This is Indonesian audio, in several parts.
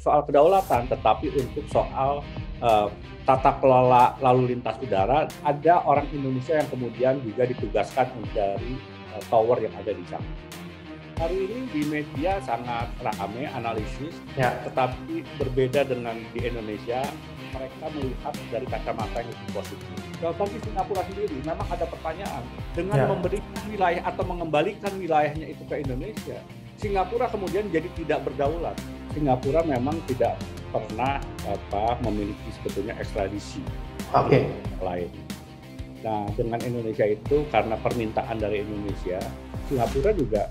soal kedaulatan, tetapi untuk soal uh, tata kelola lalu lintas udara, ada orang Indonesia yang kemudian juga ditugaskan dari uh, eh, tower yang ada di sana. Hari ini di media sangat ramai analisis, ya. tetapi berbeda dengan di Indonesia, mereka melihat dari kacamata yang lebih positif. Kalau di Singapura sendiri memang ada pertanyaan. Dengan ya. memberikan wilayah atau mengembalikan wilayahnya itu ke Indonesia, Singapura kemudian jadi tidak berdaulat. Singapura memang tidak pernah apa memiliki sebetulnya ekstradisi okay. lain. Nah, dengan Indonesia itu karena permintaan dari Indonesia, Singapura juga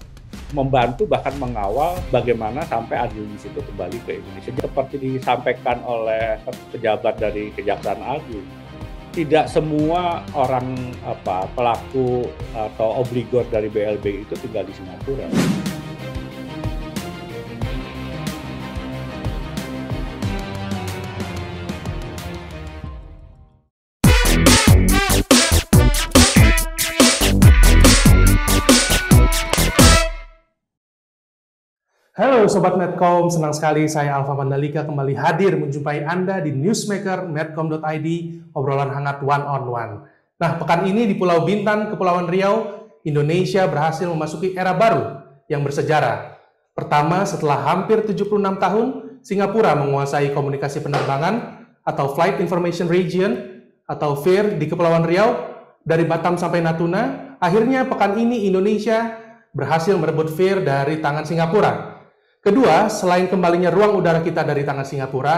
membantu bahkan mengawal bagaimana sampai di itu kembali ke Indonesia. Seperti disampaikan oleh pejabat dari Kejaksaan Agung, tidak semua orang apa pelaku atau obligor dari BLB itu tinggal di Singapura. Halo Sobat Medcom, senang sekali saya Alfa Mandalika kembali hadir menjumpai Anda di Newsmaker Medcom.id, obrolan hangat one on one. Nah, pekan ini di Pulau Bintan, Kepulauan Riau, Indonesia berhasil memasuki era baru yang bersejarah. Pertama, setelah hampir 76 tahun, Singapura menguasai komunikasi penerbangan atau Flight Information Region atau FIR di Kepulauan Riau dari Batam sampai Natuna. Akhirnya pekan ini Indonesia berhasil merebut FIR dari tangan Singapura Kedua, selain kembalinya ruang udara kita dari tangan Singapura,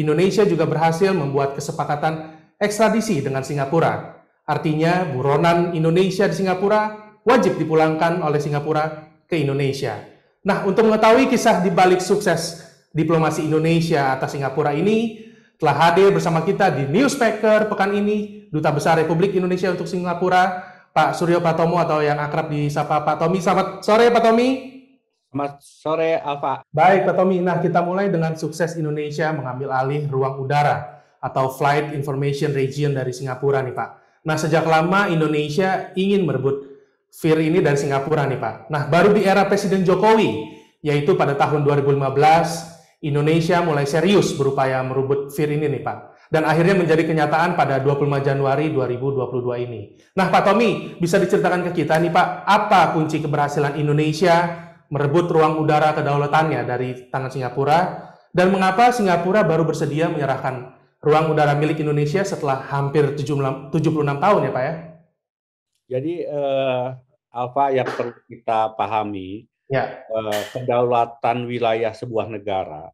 Indonesia juga berhasil membuat kesepakatan ekstradisi dengan Singapura. Artinya, buronan Indonesia di Singapura wajib dipulangkan oleh Singapura ke Indonesia. Nah, untuk mengetahui kisah di balik sukses diplomasi Indonesia atas Singapura ini, telah hadir bersama kita di Newspaker pekan ini, Duta Besar Republik Indonesia untuk Singapura, Pak Suryo Patomo atau yang akrab disapa Pak Tommy. Selamat sore Pak Tommy. Selamat sore, Alfa. Baik, Pak Tommy. Nah, kita mulai dengan sukses Indonesia mengambil alih ruang udara atau Flight Information Region dari Singapura nih, Pak. Nah, sejak lama Indonesia ingin merebut FIR ini dari Singapura nih, Pak. Nah, baru di era Presiden Jokowi, yaitu pada tahun 2015, Indonesia mulai serius berupaya merebut FIR ini nih, Pak. Dan akhirnya menjadi kenyataan pada 25 Januari 2022 ini. Nah, Pak Tommy, bisa diceritakan ke kita nih, Pak, apa kunci keberhasilan Indonesia merebut ruang udara kedaulatannya dari tangan Singapura dan mengapa Singapura baru bersedia menyerahkan ruang udara milik Indonesia setelah hampir 76 tahun ya Pak ya? Jadi eh, Alfa yang perlu kita pahami ya. eh, kedaulatan wilayah sebuah negara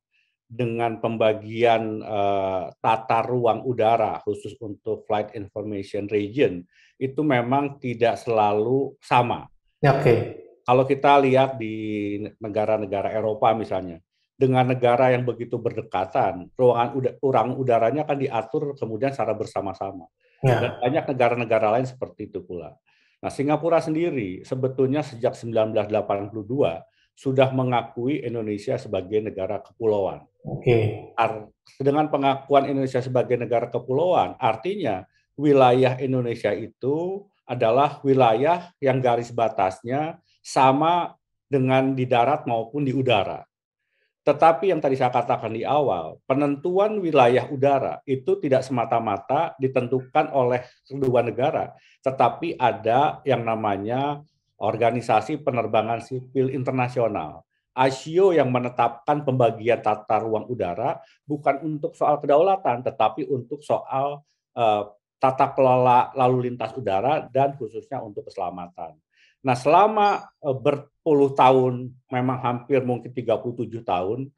dengan pembagian eh, tata ruang udara khusus untuk flight information region itu memang tidak selalu sama. Oke. Okay kalau kita lihat di negara-negara Eropa misalnya, dengan negara yang begitu berdekatan, ruangan uda, urang udaranya akan diatur kemudian secara bersama-sama. Ya. Dan banyak negara-negara lain seperti itu pula. Nah, Singapura sendiri sebetulnya sejak 1982 sudah mengakui Indonesia sebagai negara kepulauan. Oke. Okay. Dengan pengakuan Indonesia sebagai negara kepulauan, artinya wilayah Indonesia itu adalah wilayah yang garis batasnya sama dengan di darat maupun di udara. Tetapi yang tadi saya katakan di awal, penentuan wilayah udara itu tidak semata-mata ditentukan oleh kedua negara, tetapi ada yang namanya Organisasi Penerbangan Sipil Internasional. ASIO yang menetapkan pembagian tata ruang udara bukan untuk soal kedaulatan, tetapi untuk soal uh, tata kelola lalu lintas udara dan khususnya untuk keselamatan. Nah, selama e, berpuluh tahun, memang hampir mungkin 37 tahun,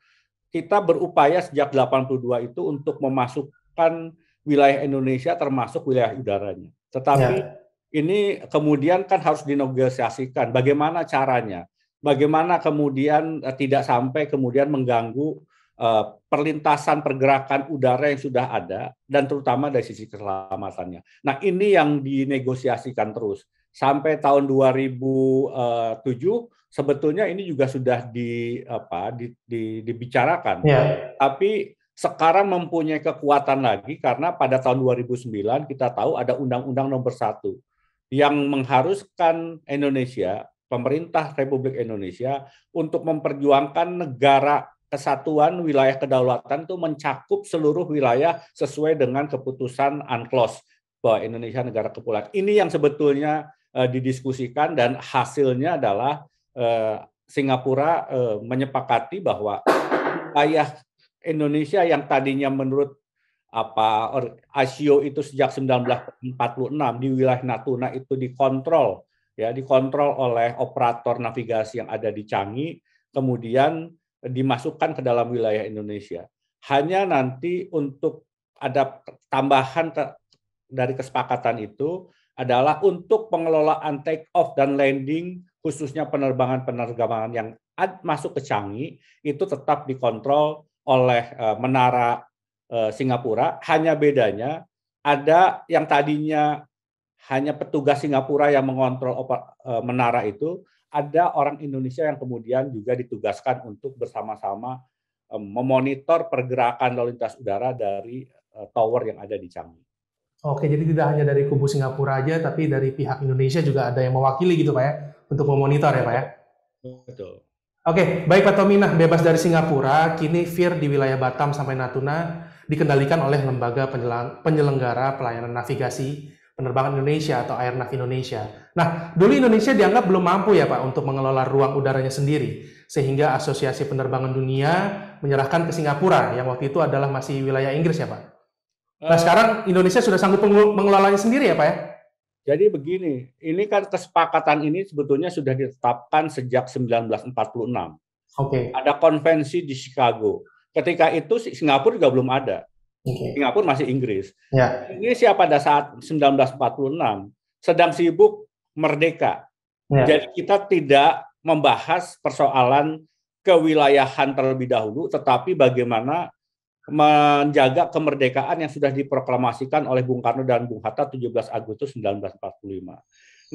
kita berupaya sejak 82 itu untuk memasukkan wilayah Indonesia termasuk wilayah udaranya. Tetapi ya. ini kemudian kan harus dinegosiasikan bagaimana caranya, bagaimana kemudian e, tidak sampai kemudian mengganggu e, perlintasan pergerakan udara yang sudah ada dan terutama dari sisi keselamatannya. Nah, ini yang dinegosiasikan terus sampai tahun 2007 eh, sebetulnya ini juga sudah di apa di, di, dibicarakan ya. tapi sekarang mempunyai kekuatan lagi karena pada tahun 2009 kita tahu ada undang-undang nomor satu yang mengharuskan Indonesia pemerintah Republik Indonesia untuk memperjuangkan negara kesatuan wilayah kedaulatan itu mencakup seluruh wilayah sesuai dengan keputusan UNCLOS bahwa Indonesia negara kepulauan. Ini yang sebetulnya Eh, didiskusikan dan hasilnya adalah eh, Singapura eh, menyepakati bahwa ayah Indonesia yang tadinya menurut apa ASIO itu sejak 1946 di wilayah Natuna itu dikontrol ya dikontrol oleh operator navigasi yang ada di Canggih kemudian dimasukkan ke dalam wilayah Indonesia. Hanya nanti untuk ada tambahan dari kesepakatan itu adalah untuk pengelolaan take off dan landing khususnya penerbangan-penerbangan yang masuk ke Changi itu tetap dikontrol oleh eh, menara eh, Singapura. Hanya bedanya ada yang tadinya hanya petugas Singapura yang mengontrol eh, menara itu, ada orang Indonesia yang kemudian juga ditugaskan untuk bersama-sama memonitor pergerakan lalu lintas udara dari tower yang ada di Changi. Oke, jadi tidak hanya dari kubu Singapura aja, tapi dari pihak Indonesia juga ada yang mewakili gitu Pak ya, untuk memonitor ya Pak ya? Betul. Oke, baik Pak Tomina, bebas dari Singapura, kini Fir di wilayah Batam sampai Natuna dikendalikan oleh Lembaga Penyelenggara Pelayanan Navigasi Penerbangan Indonesia atau Airnav Indonesia. Nah, dulu Indonesia dianggap belum mampu ya Pak untuk mengelola ruang udaranya sendiri, sehingga Asosiasi Penerbangan Dunia menyerahkan ke Singapura yang waktu itu adalah masih wilayah Inggris ya Pak. Nah, eh, sekarang Indonesia sudah sanggup mengelolanya sendiri ya, Pak ya? Jadi begini, ini kan kesepakatan ini sebetulnya sudah ditetapkan sejak 1946. Oke. Okay. Ada konvensi di Chicago. Ketika itu Singapura juga belum ada. Okay. Singapura masih Inggris. Ya. Indonesia pada saat 1946 sedang sibuk merdeka. Ya. Jadi kita tidak membahas persoalan kewilayahan terlebih dahulu, tetapi bagaimana menjaga kemerdekaan yang sudah diproklamasikan oleh Bung Karno dan Bung Hatta 17 Agustus 1945.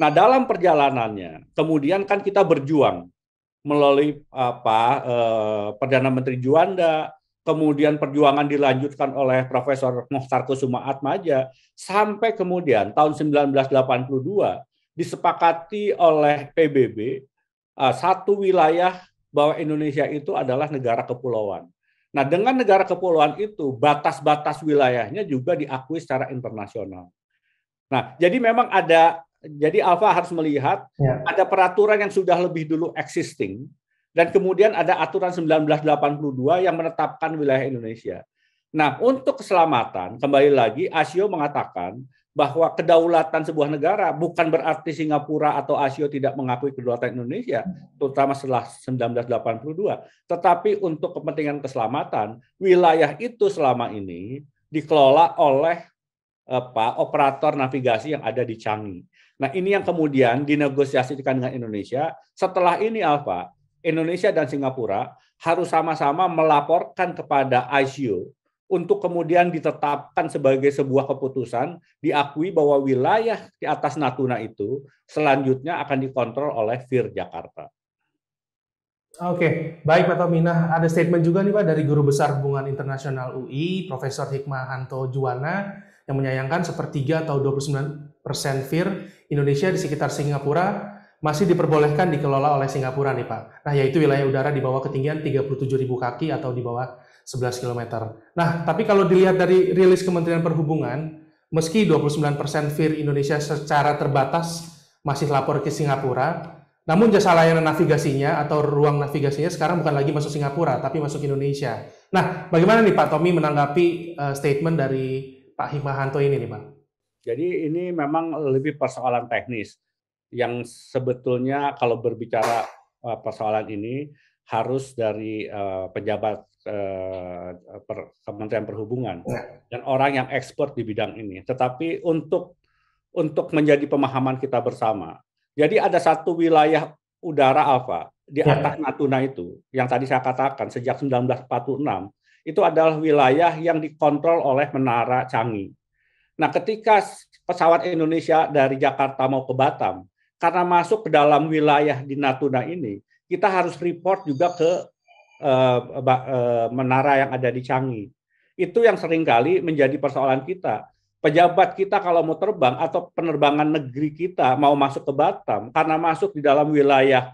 Nah, dalam perjalanannya kemudian kan kita berjuang melalui apa eh, Perdana Menteri Juanda, kemudian perjuangan dilanjutkan oleh Profesor Mohtar Kusuma Atmaja sampai kemudian tahun 1982 disepakati oleh PBB eh, satu wilayah bahwa Indonesia itu adalah negara kepulauan Nah, dengan negara kepulauan itu, batas-batas wilayahnya juga diakui secara internasional. Nah, jadi memang ada, jadi Alfa harus melihat ya. ada peraturan yang sudah lebih dulu existing, dan kemudian ada aturan 1982 yang menetapkan wilayah Indonesia. Nah, untuk keselamatan, kembali lagi, ASIO mengatakan bahwa kedaulatan sebuah negara bukan berarti Singapura atau Asio tidak mengakui kedaulatan Indonesia, terutama setelah 1982. Tetapi untuk kepentingan keselamatan, wilayah itu selama ini dikelola oleh apa, operator navigasi yang ada di Canggih. Nah ini yang kemudian dinegosiasikan dengan Indonesia. Setelah ini Alfa, Indonesia dan Singapura harus sama-sama melaporkan kepada ICO untuk kemudian ditetapkan sebagai sebuah keputusan diakui bahwa wilayah di atas Natuna itu selanjutnya akan dikontrol oleh Fir Jakarta. Oke, baik Pak Tominah. ada statement juga nih Pak dari Guru Besar Hubungan Internasional UI, Profesor Hikmahanto Juwana, yang menyayangkan sepertiga atau 29 persen Fir Indonesia di sekitar Singapura masih diperbolehkan dikelola oleh Singapura nih Pak. Nah, yaitu wilayah udara di bawah ketinggian 37.000 kaki atau di bawah 11 km. Nah, tapi kalau dilihat dari rilis Kementerian Perhubungan, meski 29% FIR Indonesia secara terbatas masih lapor ke Singapura, namun jasa layanan navigasinya atau ruang navigasinya sekarang bukan lagi masuk Singapura, tapi masuk Indonesia. Nah, bagaimana nih Pak Tommy menanggapi uh, statement dari Pak Hikmahanto ini nih Pak? Jadi ini memang lebih persoalan teknis yang sebetulnya kalau berbicara eh, persoalan ini harus dari uh, pejabat uh, per, Kementerian Perhubungan ya. dan orang yang ekspor di bidang ini. Tetapi untuk untuk menjadi pemahaman kita bersama. Jadi ada satu wilayah udara apa di ya. atas Natuna itu yang tadi saya katakan sejak 1946 itu adalah wilayah yang dikontrol oleh Menara Canggih. Nah, ketika pesawat Indonesia dari Jakarta mau ke Batam, karena masuk ke dalam wilayah di Natuna ini, kita harus report juga ke uh, uh, menara yang ada di Canggih. Itu yang seringkali menjadi persoalan kita. Pejabat kita kalau mau terbang atau penerbangan negeri kita mau masuk ke Batam karena masuk di dalam wilayah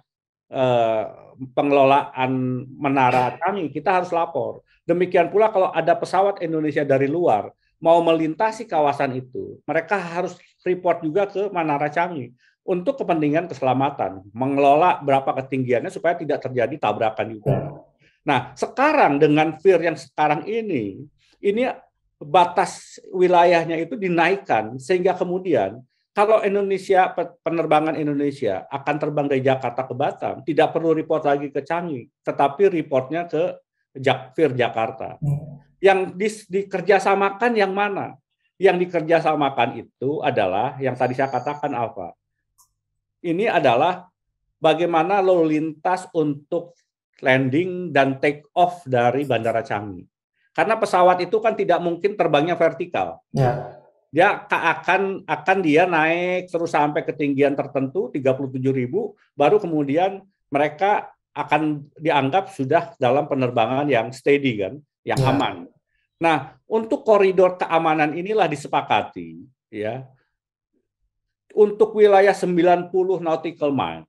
uh, pengelolaan menara kami, kita harus lapor. Demikian pula kalau ada pesawat Indonesia dari luar mau melintasi kawasan itu, mereka harus report juga ke Menara Canggih untuk kepentingan keselamatan, mengelola berapa ketinggiannya supaya tidak terjadi tabrakan juga. Hmm. Nah, sekarang dengan fir yang sekarang ini, ini batas wilayahnya itu dinaikkan sehingga kemudian kalau Indonesia penerbangan Indonesia akan terbang dari Jakarta ke Batam, tidak perlu report lagi ke Canggi, tetapi reportnya ke Jakfir Jakarta. Hmm. Yang di, dikerjasamakan yang mana? Yang dikerjasamakan itu adalah yang tadi saya katakan Alfa, ini adalah bagaimana lalu lintas untuk landing dan take off dari Bandara Canggih. Karena pesawat itu kan tidak mungkin terbangnya vertikal. Ya. Dia akan akan dia naik terus sampai ketinggian tertentu 37.000 baru kemudian mereka akan dianggap sudah dalam penerbangan yang steady kan, yang ya. aman. Nah, untuk koridor keamanan inilah disepakati ya untuk wilayah 90 nautical mile.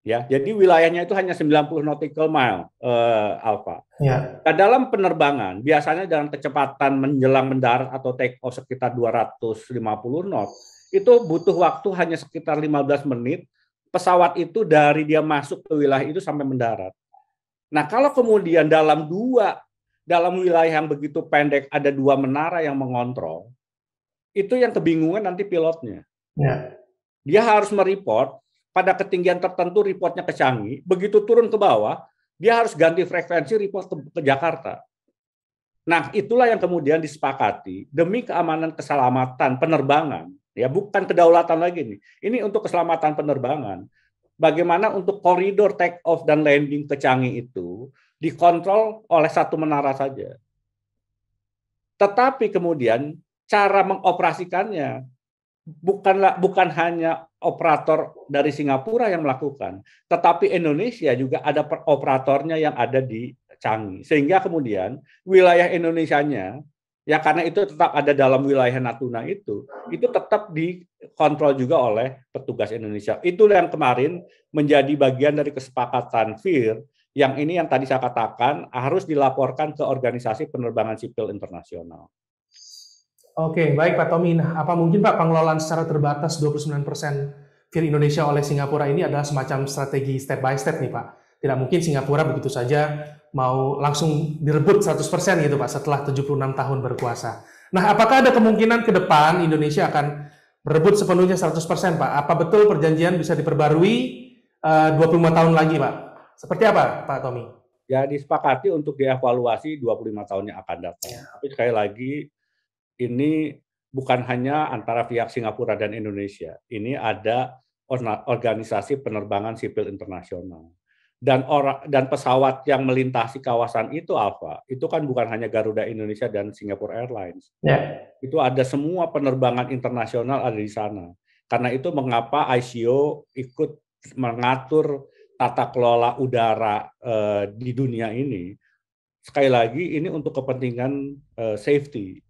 Ya, jadi wilayahnya itu hanya 90 nautical mile eh, Alfa. Ya. Nah, dalam penerbangan biasanya dalam kecepatan menjelang mendarat atau take off sekitar 250 knot itu butuh waktu hanya sekitar 15 menit pesawat itu dari dia masuk ke wilayah itu sampai mendarat. Nah, kalau kemudian dalam dua dalam wilayah yang begitu pendek ada dua menara yang mengontrol, itu yang kebingungan nanti pilotnya. Ya. Dia harus mereport pada ketinggian tertentu reportnya ke Canggih, begitu turun ke bawah, dia harus ganti frekuensi report ke, ke Jakarta. Nah, itulah yang kemudian disepakati demi keamanan keselamatan penerbangan, ya bukan kedaulatan lagi nih. Ini untuk keselamatan penerbangan. Bagaimana untuk koridor take off dan landing ke Canggih itu dikontrol oleh satu menara saja. Tetapi kemudian cara mengoperasikannya bukanlah bukan hanya operator dari Singapura yang melakukan, tetapi Indonesia juga ada operatornya yang ada di Canggih. Sehingga kemudian wilayah Indonesianya ya karena itu tetap ada dalam wilayah Natuna itu, itu tetap dikontrol juga oleh petugas Indonesia. Itu yang kemarin menjadi bagian dari kesepakatan FIR yang ini yang tadi saya katakan harus dilaporkan ke organisasi penerbangan sipil internasional. Oke, baik Pak Tommy. Nah, apa mungkin Pak pengelolaan secara terbatas 29% Fir Indonesia oleh Singapura ini adalah semacam strategi step by step nih Pak? Tidak mungkin Singapura begitu saja mau langsung direbut 100% gitu Pak setelah 76 tahun berkuasa. Nah, apakah ada kemungkinan ke depan Indonesia akan merebut sepenuhnya 100% Pak? Apa betul perjanjian bisa diperbarui eh, uh, 25 tahun lagi Pak? Seperti apa Pak Tommy? Ya disepakati untuk dievaluasi 25 tahunnya akan datang. Ya. Tapi sekali lagi ini bukan hanya antara pihak Singapura dan Indonesia. Ini ada organisasi penerbangan sipil internasional. Dan orang dan pesawat yang melintasi kawasan itu Alfa, itu kan bukan hanya Garuda Indonesia dan Singapore Airlines. Ya. Itu ada semua penerbangan internasional ada di sana. Karena itu mengapa ICO ikut mengatur tata kelola udara eh, di dunia ini. Sekali lagi ini untuk kepentingan eh, safety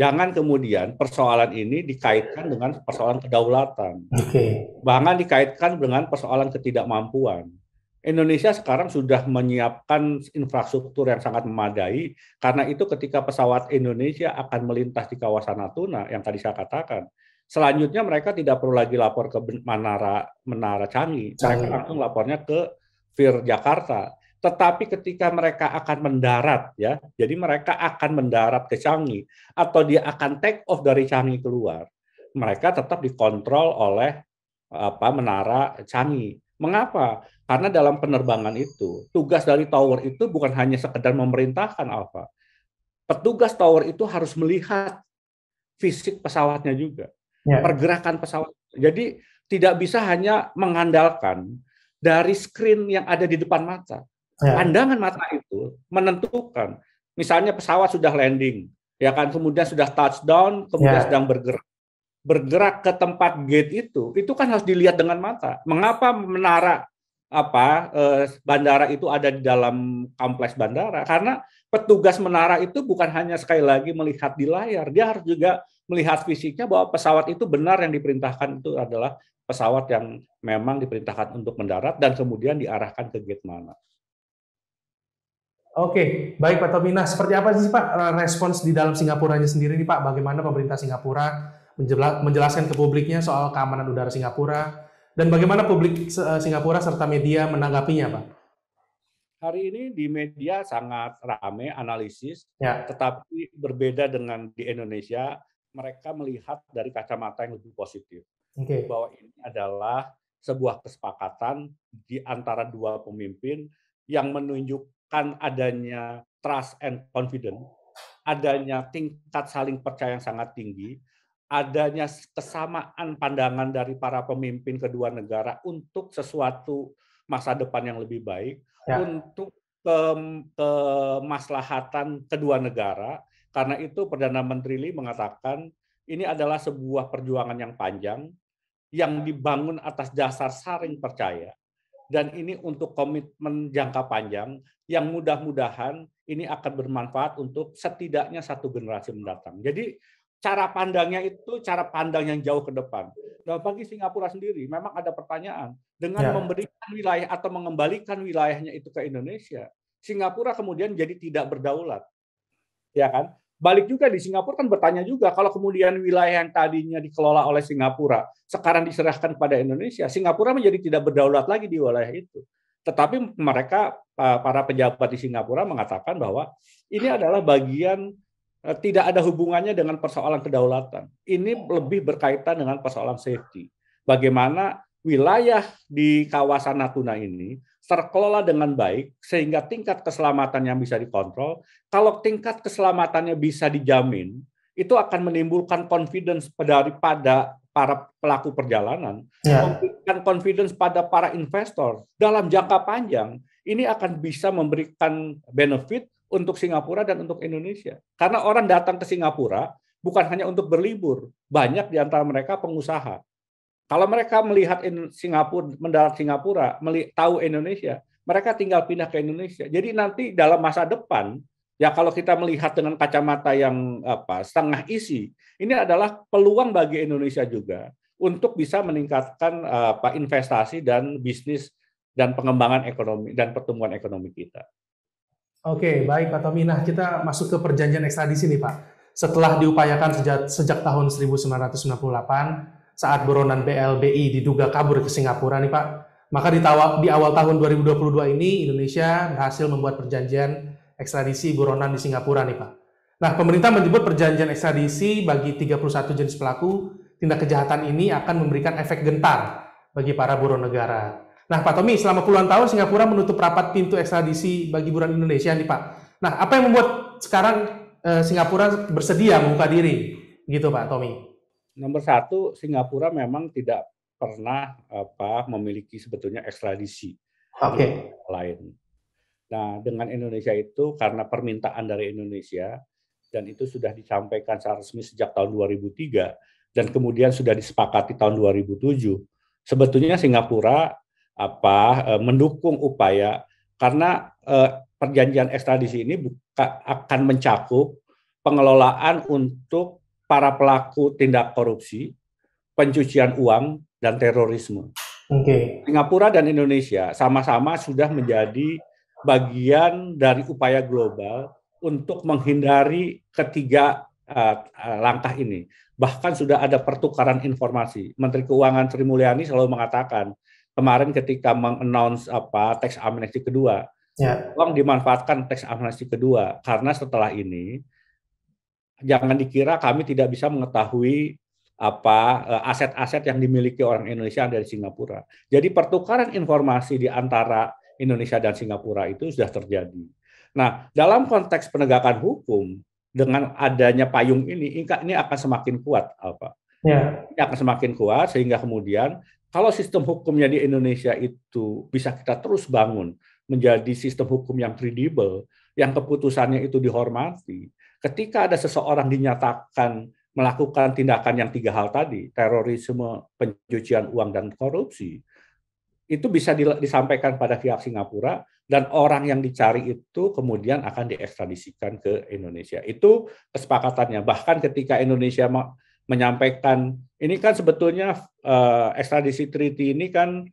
Jangan kemudian persoalan ini dikaitkan dengan persoalan kedaulatan. Okay. Bahkan dikaitkan dengan persoalan ketidakmampuan. Indonesia sekarang sudah menyiapkan infrastruktur yang sangat memadai karena itu ketika pesawat Indonesia akan melintas di kawasan Natuna yang tadi saya katakan, selanjutnya mereka tidak perlu lagi lapor ke Menara Menara Canggih, mereka langsung lapornya ke Fir Jakarta tetapi ketika mereka akan mendarat ya, jadi mereka akan mendarat ke Changi atau dia akan take off dari Changi keluar, mereka tetap dikontrol oleh apa menara Changi. Mengapa? Karena dalam penerbangan itu tugas dari tower itu bukan hanya sekedar memerintahkan Alfa Petugas tower itu harus melihat fisik pesawatnya juga, ya. pergerakan pesawat. Jadi tidak bisa hanya mengandalkan dari screen yang ada di depan mata. Ya. Pandangan mata itu menentukan. Misalnya pesawat sudah landing, ya kan kemudian sudah touchdown, kemudian ya. sedang bergerak bergerak ke tempat gate itu, itu kan harus dilihat dengan mata. Mengapa menara apa eh, bandara itu ada di dalam kompleks bandara? Karena petugas menara itu bukan hanya sekali lagi melihat di layar, dia harus juga melihat fisiknya bahwa pesawat itu benar yang diperintahkan itu adalah pesawat yang memang diperintahkan untuk mendarat dan kemudian diarahkan ke gate mana. Oke, baik Pak Tommy. Nah, seperti apa sih Pak eh, respons di dalam Singapura sendiri nih Pak? Bagaimana pemerintah Singapura menjelaskan ke publiknya soal keamanan udara Singapura dan bagaimana publik eh, Singapura serta media menanggapinya, Pak? Hari ini di media sangat ramai analisis, ya. tetapi berbeda dengan di Indonesia, mereka melihat dari kacamata yang lebih positif. Okay. Bahwa ini adalah sebuah kesepakatan di antara dua pemimpin yang menunjuk akan adanya trust and confidence, adanya tingkat saling percaya yang sangat tinggi, adanya kesamaan pandangan dari para pemimpin kedua negara untuk sesuatu masa depan yang lebih baik, ya. untuk ke, kedua negara. Karena itu Perdana Menteri Lee mengatakan ini adalah sebuah perjuangan yang panjang yang dibangun atas dasar saring percaya dan ini untuk komitmen jangka panjang yang mudah-mudahan ini akan bermanfaat untuk setidaknya satu generasi mendatang. Jadi cara pandangnya itu cara pandang yang jauh ke depan. Nah, bagi Singapura sendiri memang ada pertanyaan dengan ya. memberikan wilayah atau mengembalikan wilayahnya itu ke Indonesia, Singapura kemudian jadi tidak berdaulat. Ya kan? balik juga di Singapura kan bertanya juga kalau kemudian wilayah yang tadinya dikelola oleh Singapura sekarang diserahkan kepada Indonesia, Singapura menjadi tidak berdaulat lagi di wilayah itu. Tetapi mereka para pejabat di Singapura mengatakan bahwa ini adalah bagian eh, tidak ada hubungannya dengan persoalan kedaulatan. Ini lebih berkaitan dengan persoalan safety. Bagaimana wilayah di kawasan Natuna ini terkelola dengan baik sehingga tingkat keselamatan yang bisa dikontrol. Kalau tingkat keselamatannya bisa dijamin, itu akan menimbulkan confidence pada para pelaku perjalanan, yeah. memberikan confidence pada para investor dalam jangka panjang. Ini akan bisa memberikan benefit untuk Singapura dan untuk Indonesia. Karena orang datang ke Singapura bukan hanya untuk berlibur, banyak di antara mereka pengusaha kalau mereka melihat Singapura, mendarat Singapura, tahu Indonesia, mereka tinggal pindah ke Indonesia. Jadi nanti dalam masa depan, ya kalau kita melihat dengan kacamata yang apa setengah isi, ini adalah peluang bagi Indonesia juga untuk bisa meningkatkan apa investasi dan bisnis dan pengembangan ekonomi dan pertumbuhan ekonomi kita. Oke, baik Pak Tommy. Nah, kita masuk ke perjanjian ekstradisi nih, Pak. Setelah diupayakan sejak, sejak tahun 1998, saat buronan BLBI diduga kabur ke Singapura nih Pak. Maka di, tawa, di awal tahun 2022 ini Indonesia berhasil membuat perjanjian ekstradisi buronan di Singapura nih Pak. Nah, pemerintah menyebut perjanjian ekstradisi bagi 31 jenis pelaku tindak kejahatan ini akan memberikan efek gentar bagi para buron negara. Nah, Pak Tommy, selama puluhan tahun Singapura menutup rapat pintu ekstradisi bagi buron Indonesia nih, Pak. Nah, apa yang membuat sekarang eh, Singapura bersedia membuka diri? Gitu, Pak Tommy nomor satu Singapura memang tidak pernah apa memiliki sebetulnya ekstradisi okay. lain. Nah dengan Indonesia itu karena permintaan dari Indonesia dan itu sudah disampaikan secara resmi sejak tahun 2003 dan kemudian sudah disepakati tahun 2007. Sebetulnya Singapura apa eh, mendukung upaya karena eh, perjanjian ekstradisi ini buka, akan mencakup pengelolaan untuk para pelaku tindak korupsi, pencucian uang, dan terorisme. Okay. Singapura dan Indonesia sama-sama sudah menjadi bagian dari upaya global untuk menghindari ketiga uh, langkah ini. Bahkan sudah ada pertukaran informasi. Menteri Keuangan Sri Mulyani selalu mengatakan kemarin ketika mengannounce apa teks amnesti kedua, yeah. uang dimanfaatkan teks amnesti kedua karena setelah ini jangan dikira kami tidak bisa mengetahui apa eh, aset-aset yang dimiliki orang Indonesia dari Singapura. Jadi pertukaran informasi di antara Indonesia dan Singapura itu sudah terjadi. Nah, dalam konteks penegakan hukum dengan adanya payung ini, ini akan semakin kuat, apa? Ya. Ini akan semakin kuat sehingga kemudian kalau sistem hukumnya di Indonesia itu bisa kita terus bangun menjadi sistem hukum yang kredibel, yang keputusannya itu dihormati, ketika ada seseorang dinyatakan melakukan tindakan yang tiga hal tadi, terorisme, pencucian uang, dan korupsi, itu bisa disampaikan pada pihak Singapura dan orang yang dicari itu kemudian akan diekstradisikan ke Indonesia. Itu kesepakatannya. Bahkan ketika Indonesia menyampaikan ini kan sebetulnya uh, ekstradisi treaty ini kan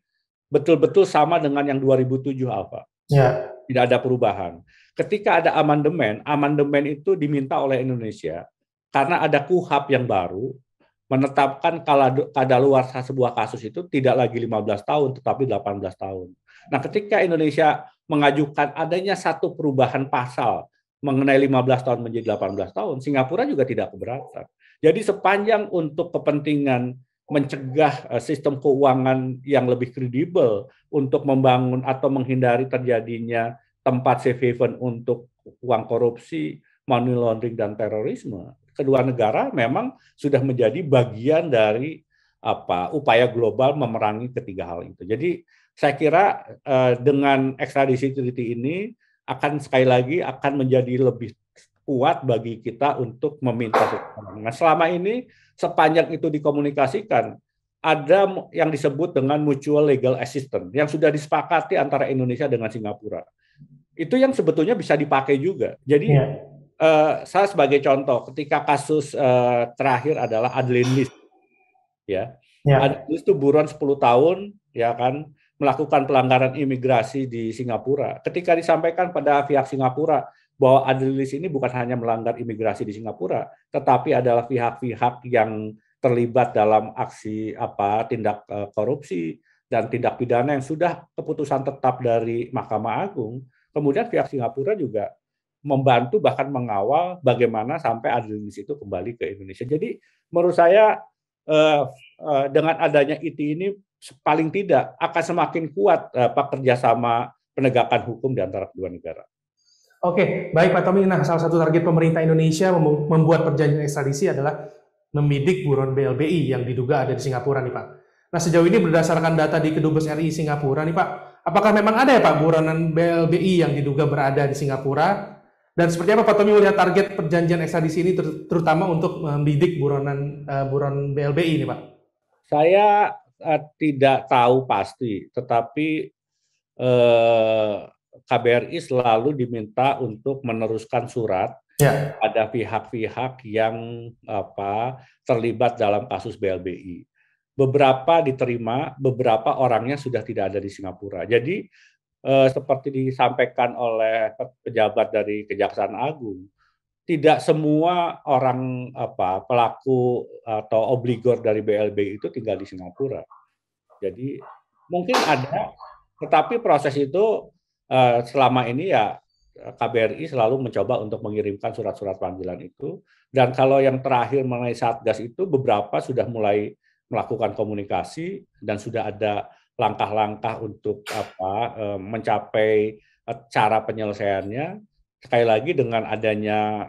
betul-betul sama dengan yang 2007 apa. Ya tidak ada perubahan. Ketika ada amandemen, amandemen itu diminta oleh Indonesia karena ada kuhab yang baru menetapkan kalau ada luar sebuah kasus itu tidak lagi 15 tahun tetapi 18 tahun. Nah, ketika Indonesia mengajukan adanya satu perubahan pasal mengenai 15 tahun menjadi 18 tahun, Singapura juga tidak keberatan. Jadi sepanjang untuk kepentingan mencegah eh, sistem keuangan yang lebih kredibel untuk membangun atau menghindari terjadinya tempat safe haven untuk uang korupsi, money laundering dan terorisme. Kedua negara memang sudah menjadi bagian dari apa upaya global memerangi ketiga hal itu. Jadi saya kira eh, dengan ekstradisi treaty ini akan sekali lagi akan menjadi lebih kuat bagi kita untuk meminta Nah, selama ini sepanjang itu dikomunikasikan, ada yang disebut dengan mutual legal assistance yang sudah disepakati antara Indonesia dengan Singapura. Itu yang sebetulnya bisa dipakai juga. Jadi ya. eh, saya sebagai contoh, ketika kasus eh, terakhir adalah Adeline List ya, ya. Adeline itu buron 10 tahun, ya kan, melakukan pelanggaran imigrasi di Singapura. Ketika disampaikan pada pihak Singapura, bahwa Adelis ini bukan hanya melanggar imigrasi di Singapura, tetapi adalah pihak-pihak yang terlibat dalam aksi apa tindak eh, korupsi dan tindak pidana yang sudah keputusan tetap dari Mahkamah Agung. Kemudian pihak Singapura juga membantu bahkan mengawal bagaimana sampai Adelis itu kembali ke Indonesia. Jadi menurut saya eh, eh, dengan adanya IT ini paling tidak akan semakin kuat pekerjasama pekerja penegakan hukum di antara kedua negara. Oke, baik Pak Tommy. Nah, salah satu target pemerintah Indonesia membuat perjanjian ekstradisi adalah membidik buron BLBI yang diduga ada di Singapura nih Pak. Nah, sejauh ini berdasarkan data di Kedubes RI Singapura nih Pak, apakah memang ada ya Pak buronan BLBI yang diduga berada di Singapura? Dan seperti apa Pak Tommy melihat target perjanjian ekstradisi ini ter terutama untuk membidik buronan uh, buron BLBI ini Pak? Saya uh, tidak tahu pasti, tetapi uh KBRI selalu diminta untuk meneruskan surat ya. pada pihak-pihak yang apa terlibat dalam kasus BLBI. Beberapa diterima, beberapa orangnya sudah tidak ada di Singapura. Jadi eh, seperti disampaikan oleh pejabat dari Kejaksaan Agung, tidak semua orang apa pelaku atau obligor dari BLBI itu tinggal di Singapura. Jadi mungkin ada, tetapi proses itu Eh, selama ini ya eh, KBRI selalu mencoba untuk mengirimkan surat-surat panggilan itu. Dan kalau yang terakhir mengenai Satgas itu beberapa sudah mulai melakukan komunikasi dan sudah ada langkah-langkah untuk apa eh, mencapai cara penyelesaiannya. Sekali lagi dengan adanya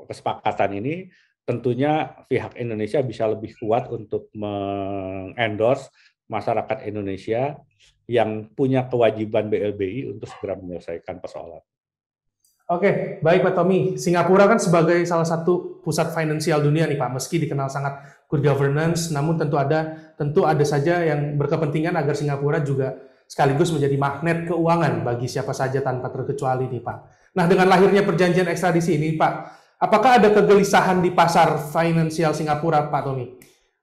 kesepakatan ini tentunya pihak Indonesia bisa lebih kuat untuk mengendorse masyarakat Indonesia yang punya kewajiban BLBI untuk segera menyelesaikan persoalan. Oke, baik Pak Tommy. Singapura kan sebagai salah satu pusat finansial dunia nih Pak, meski dikenal sangat good governance, namun tentu ada tentu ada saja yang berkepentingan agar Singapura juga sekaligus menjadi magnet keuangan bagi siapa saja tanpa terkecuali nih Pak. Nah, dengan lahirnya perjanjian ekstradisi ini Pak, apakah ada kegelisahan di pasar finansial Singapura Pak Tommy?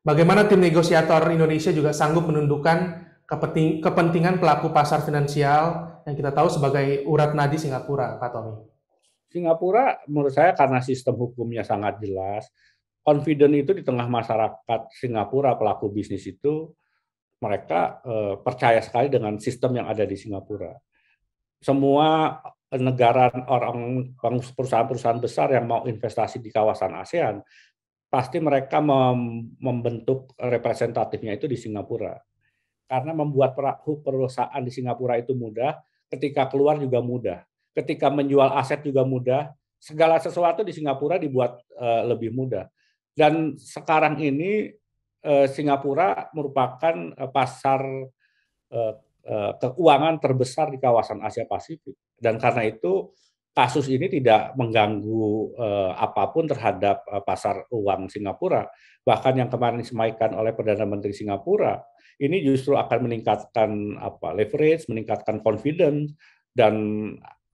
Bagaimana tim negosiator Indonesia juga sanggup menundukkan kepentingan pelaku pasar finansial yang kita tahu sebagai urat nadi Singapura, Pak Tommy? Singapura menurut saya karena sistem hukumnya sangat jelas, confident itu di tengah masyarakat Singapura pelaku bisnis itu mereka eh, percaya sekali dengan sistem yang ada di Singapura. Semua negara orang perusahaan-perusahaan besar yang mau investasi di kawasan ASEAN pasti mereka mem membentuk representatifnya itu di Singapura. Karena membuat perahu perusahaan di Singapura itu mudah, ketika keluar juga mudah, ketika menjual aset juga mudah, segala sesuatu di Singapura dibuat uh, lebih mudah. Dan sekarang ini uh, Singapura merupakan uh, pasar uh, uh, keuangan terbesar di kawasan Asia Pasifik. Dan karena itu kasus ini tidak mengganggu eh, apapun terhadap eh, pasar uang Singapura. Bahkan yang kemarin disampaikan oleh Perdana Menteri Singapura, ini justru akan meningkatkan apa leverage, meningkatkan confidence dan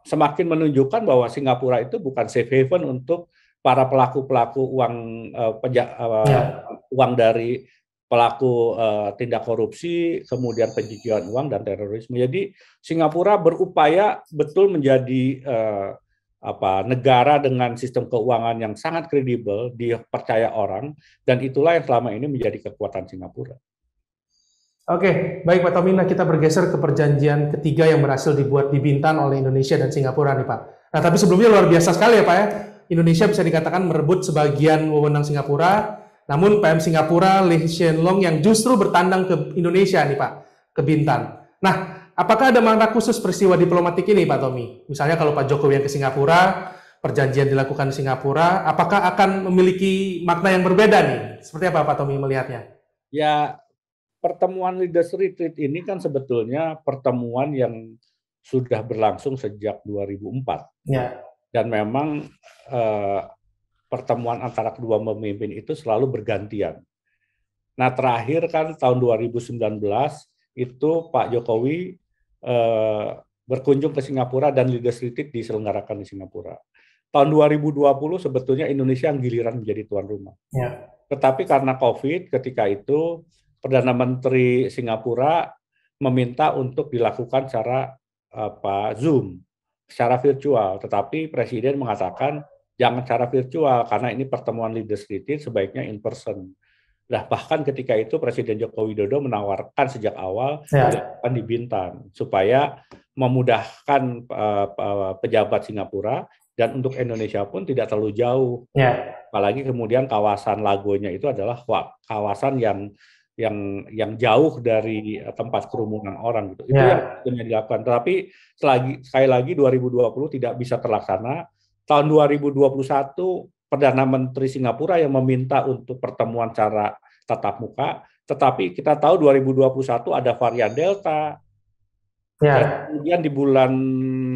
semakin menunjukkan bahwa Singapura itu bukan safe haven untuk para pelaku-pelaku uang eh, eh, ya. uang dari pelaku uh, tindak korupsi, kemudian pencucian uang dan terorisme. Jadi Singapura berupaya betul menjadi uh, apa negara dengan sistem keuangan yang sangat kredibel, dipercaya orang, dan itulah yang selama ini menjadi kekuatan Singapura. Oke, baik Pak Tomina, kita bergeser ke perjanjian ketiga yang berhasil dibuat di Bintan oleh Indonesia dan Singapura nih Pak. Nah tapi sebelumnya luar biasa sekali ya Pak ya, Indonesia bisa dikatakan merebut sebagian wewenang Singapura, namun PM Singapura Lee Hsien Long yang justru bertandang ke Indonesia nih Pak, ke Bintan. Nah, apakah ada makna khusus peristiwa diplomatik ini Pak Tommy? Misalnya kalau Pak Jokowi yang ke Singapura, perjanjian dilakukan di Singapura, apakah akan memiliki makna yang berbeda nih? Seperti apa Pak Tommy melihatnya? Ya, pertemuan leaders retreat ini kan sebetulnya pertemuan yang sudah berlangsung sejak 2004. Ya. Dan memang eh, pertemuan antara kedua pemimpin itu selalu bergantian. Nah terakhir kan tahun 2019 itu Pak Jokowi eh, berkunjung ke Singapura dan Leaders Retreat diselenggarakan di Singapura. Tahun 2020 sebetulnya Indonesia yang giliran menjadi tuan rumah. Ya. Tetapi karena COVID ketika itu Perdana Menteri Singapura meminta untuk dilakukan secara apa Zoom, secara virtual. Tetapi Presiden mengatakan jangan cara virtual karena ini pertemuan leaders retreat sebaiknya in person. Nah, bahkan ketika itu Presiden Joko Widodo menawarkan sejak awal ya. di Bintan supaya memudahkan uh, pejabat Singapura dan untuk Indonesia pun tidak terlalu jauh. Ya. Apalagi kemudian kawasan Lagonya itu adalah kawasan yang yang yang jauh dari eh, tempat kerumunan orang gitu. Itu ya. yang dilakukan. Tetapi selagi sekali lagi 2020 tidak bisa terlaksana tahun 2021 Perdana Menteri Singapura yang meminta untuk pertemuan cara tatap muka, tetapi kita tahu 2021 ada varian Delta. Ya. kemudian di bulan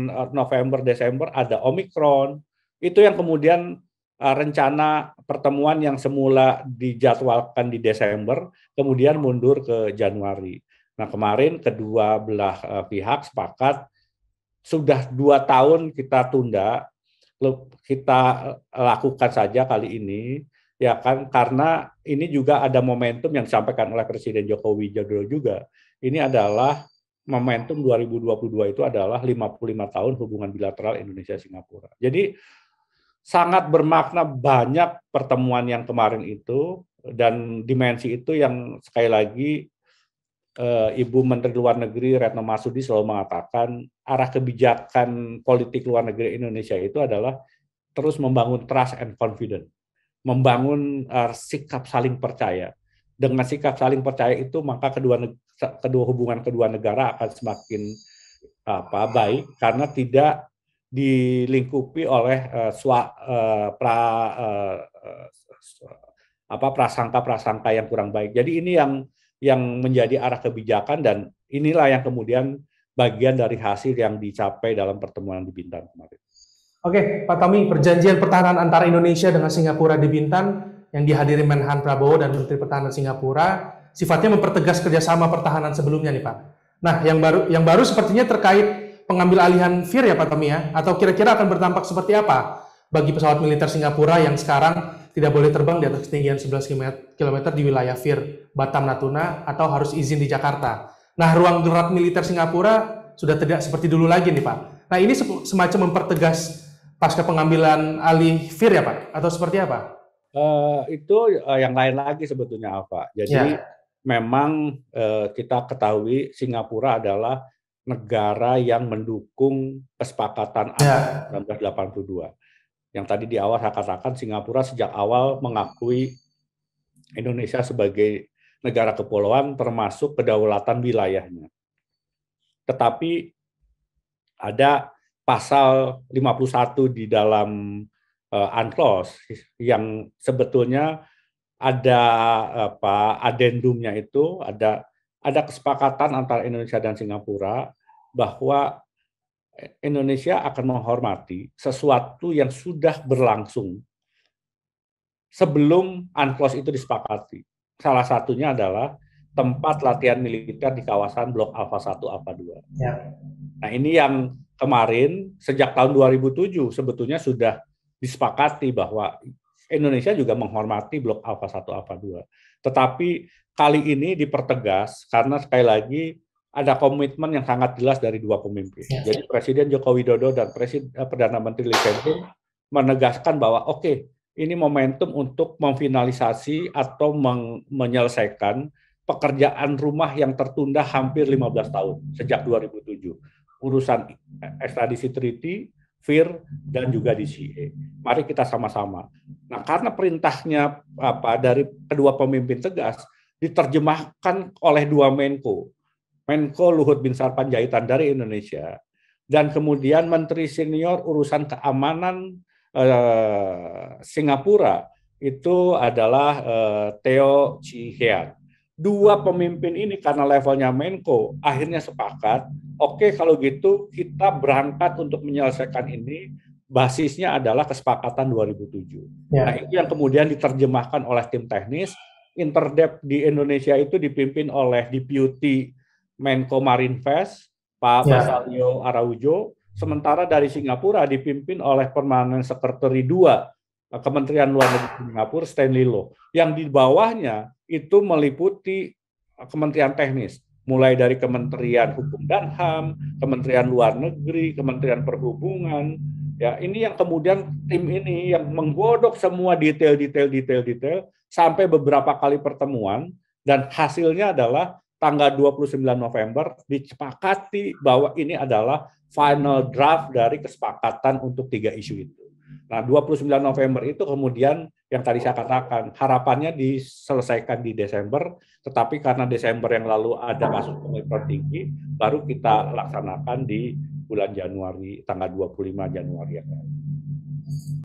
eh, November Desember ada Omicron. Itu yang kemudian eh, rencana pertemuan yang semula dijadwalkan di Desember kemudian mundur ke Januari. Nah, kemarin kedua belah eh, pihak sepakat sudah dua tahun kita tunda kita lakukan saja kali ini ya kan karena ini juga ada momentum yang disampaikan oleh Presiden Joko Widodo juga. Ini adalah momentum 2022 itu adalah 55 tahun hubungan bilateral Indonesia Singapura. Jadi sangat bermakna banyak pertemuan yang kemarin itu dan dimensi itu yang sekali lagi Eh, Ibu Menteri Luar Negeri Retno Marsudi selalu mengatakan arah kebijakan politik luar negeri Indonesia itu adalah terus membangun trust and confidence, membangun uh, sikap saling percaya. Dengan sikap saling percaya itu maka kedua kedua hubungan kedua negara akan semakin apa baik karena tidak dilingkupi oleh uh, eh, swa, uh, pra uh, apa prasangka-prasangka yang kurang baik. Jadi ini yang yang menjadi arah kebijakan dan inilah yang kemudian bagian dari hasil yang dicapai dalam pertemuan di Bintan kemarin. Oke, Pak Tommy, perjanjian pertahanan antara Indonesia dengan Singapura di Bintan yang dihadiri Menhan Prabowo dan Menteri Pertahanan Singapura sifatnya mempertegas kerjasama pertahanan sebelumnya nih Pak. Nah, yang baru yang baru sepertinya terkait pengambil alihan Fir ya Pak Tommy ya, atau kira-kira akan berdampak seperti apa bagi pesawat militer Singapura yang sekarang tidak boleh terbang di atas ketinggian 11 km di wilayah Fir, Batam, Natuna, atau harus izin di Jakarta. Nah, ruang gerak militer Singapura sudah tidak seperti dulu lagi nih, Pak. Nah, ini semacam mempertegas pasca pengambilan alih Fir ya, Pak? Atau seperti apa? Uh, itu uh, yang lain lagi sebetulnya, apa? Jadi, ya. memang uh, kita ketahui Singapura adalah negara yang mendukung kesepakatan ya. 1982. Yang tadi di awal saya katakan Singapura sejak awal mengakui Indonesia sebagai negara kepulauan termasuk kedaulatan wilayahnya. Tetapi ada pasal 51 di dalam uh, UNCLOS yang sebetulnya ada apa adendumnya itu ada ada kesepakatan antara Indonesia dan Singapura bahwa Indonesia akan menghormati sesuatu yang sudah berlangsung sebelum UNCLOS itu disepakati. Salah satunya adalah tempat latihan militer di kawasan Blok Alpha 1, Alfa 2. Ya. Nah ini yang kemarin sejak tahun 2007 sebetulnya sudah disepakati bahwa Indonesia juga menghormati Blok Alpha 1, Alfa 2. Tetapi kali ini dipertegas karena sekali lagi ada komitmen yang sangat jelas dari dua pemimpin. Ya. Jadi Presiden Joko Widodo dan Presiden eh, Perdana Menteri Lee menegaskan bahwa oke okay, ini momentum untuk memfinalisasi atau meng- menyelesaikan pekerjaan rumah yang tertunda hampir 15 tahun sejak 2007. Urusan eh, ekstradisi treaty, FIR dan juga DCA. Mari kita sama-sama. Nah, karena perintahnya apa dari kedua pemimpin tegas diterjemahkan oleh dua Menko Menko Luhut Bin Sarpanjaitan dari Indonesia dan kemudian Menteri Senior urusan keamanan eh, Singapura itu adalah eh, Theo Chihian. Dua pemimpin ini karena levelnya Menko akhirnya sepakat, oke okay, kalau gitu kita berangkat untuk menyelesaikan ini basisnya adalah kesepakatan 2007. Ya. Nah, itu yang kemudian diterjemahkan oleh tim teknis. Interdep di Indonesia itu dipimpin oleh deputy Menko Marinvest, Pak ya. Basalio Araujo, sementara dari Singapura dipimpin oleh Permanen Sekretari II Kementerian Luar Negeri Singapura Stanley Lo. Yang di bawahnya itu meliputi kementerian teknis, mulai dari Kementerian Hukum dan HAM, Kementerian Luar Negeri, Kementerian Perhubungan. Ya, ini yang kemudian tim ini yang menggodok semua detail-detail detail-detail sampai beberapa kali pertemuan dan hasilnya adalah tanggal 29 November disepakati bahwa ini adalah final draft dari kesepakatan untuk tiga isu itu. Nah, 29 November itu kemudian yang tadi saya katakan, harapannya diselesaikan di Desember, tetapi karena Desember yang lalu ada kasus level tinggi, baru kita laksanakan di bulan Januari, tanggal 25 Januari yang lalu.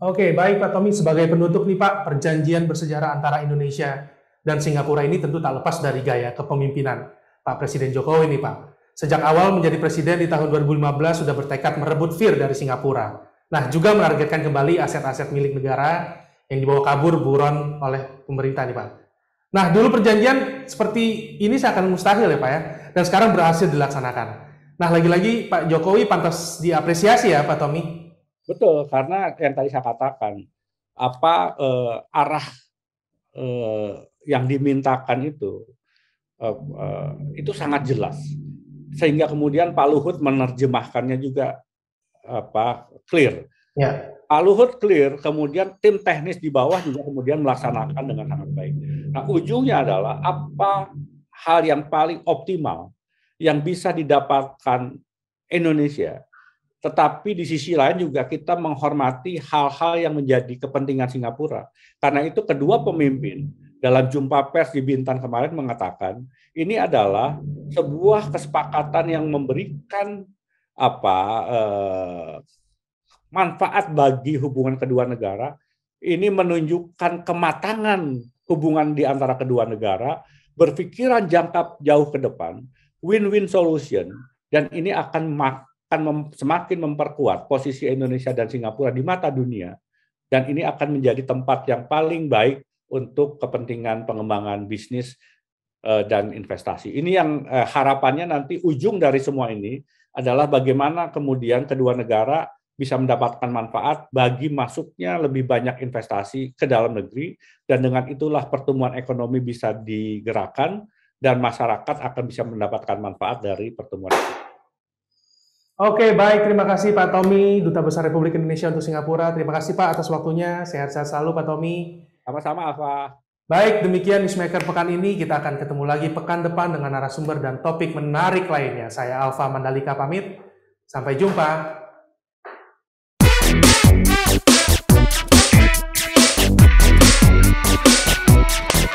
Oke, baik Pak Tommy. Sebagai penutup nih Pak, perjanjian bersejarah antara Indonesia dan Singapura ini tentu tak lepas dari gaya kepemimpinan Pak Presiden Jokowi nih Pak. Sejak awal menjadi presiden di tahun 2015 sudah bertekad merebut Fir dari Singapura. Nah, juga menargetkan kembali aset-aset milik negara yang dibawa kabur buron oleh pemerintah nih Pak. Nah, dulu perjanjian seperti ini seakan mustahil ya Pak ya, dan sekarang berhasil dilaksanakan. Nah, lagi-lagi Pak Jokowi pantas diapresiasi ya Pak Tommy. Betul, karena yang tadi saya katakan, apa eh, arah eh, yang dimintakan itu uh, uh, itu sangat jelas sehingga kemudian Pak Luhut menerjemahkannya juga apa clear. Ya. Pak Luhut clear, kemudian tim teknis di bawah juga kemudian melaksanakan dengan sangat baik. Nah, ujungnya adalah apa hal yang paling optimal yang bisa didapatkan Indonesia. Tetapi di sisi lain juga kita menghormati hal-hal yang menjadi kepentingan Singapura. Karena itu kedua pemimpin dalam jumpa pers di Bintan kemarin mengatakan ini adalah sebuah kesepakatan yang memberikan apa eh, manfaat bagi hubungan kedua negara ini menunjukkan kematangan hubungan di antara kedua negara berpikiran jangka jauh ke depan win-win solution dan ini akan mem, semakin memperkuat posisi Indonesia dan Singapura di mata dunia dan ini akan menjadi tempat yang paling baik untuk kepentingan pengembangan bisnis eh, dan investasi. Ini yang eh, harapannya nanti ujung dari semua ini adalah bagaimana kemudian kedua negara bisa mendapatkan manfaat bagi masuknya lebih banyak investasi ke dalam negeri dan dengan itulah pertumbuhan ekonomi bisa digerakkan dan masyarakat akan bisa mendapatkan manfaat dari pertumbuhan itu. Oke, baik. Terima kasih Pak Tommy, Duta Besar Republik Indonesia untuk Singapura. Terima kasih Pak atas waktunya. Sehat-sehat selalu Pak Tommy. Sama-sama Alfa. Baik, demikian Newsmaker pekan ini. Kita akan ketemu lagi pekan depan dengan narasumber dan topik menarik lainnya. Saya Alfa Mandalika pamit. Sampai jumpa.